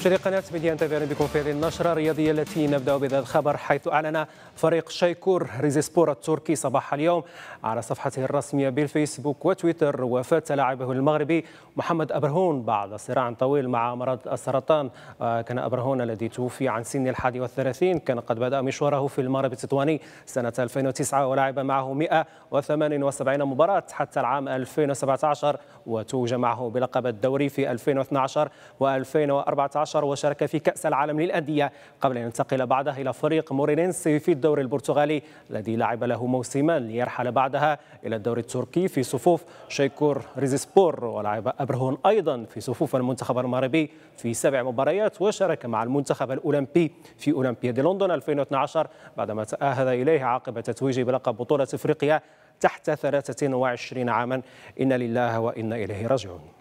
شريك قناة ميديا انتفيرين بكم في هذه النشرة الرياضية التي نبدأ بهذا الخبر حيث أعلن فريق شيكور ريزيسبور التركي صباح اليوم على صفحته الرسمية بالفيسبوك وتويتر وفاة لاعبه المغربي محمد أبرهون بعد صراع طويل مع مرض السرطان آه، كان أبرهون الذي توفي عن سن الحادي والثلاثين كان قد بدأ مشواره في المغرب التطواني سنة 2009 ولعب معه 178 مباراة حتى العام 2017 وتوج معه بلقب الدوري في 2012 و2014 2019 وشارك في كأس العالم للأندية قبل أن ينتقل بعدها إلى فريق مورينينسي في الدوري البرتغالي الذي لعب له موسمان ليرحل بعدها إلى الدوري التركي في صفوف شيكور ريزيسبور ولعب أبرهون أيضا في صفوف المنتخب المغربي في سبع مباريات وشارك مع المنتخب الأولمبي في أولمبياد لندن 2012 بعدما تأهل إليه عقب تتويجه بلقب بطولة إفريقيا تحت 23 عاما إن لله وإنا إليه راجعون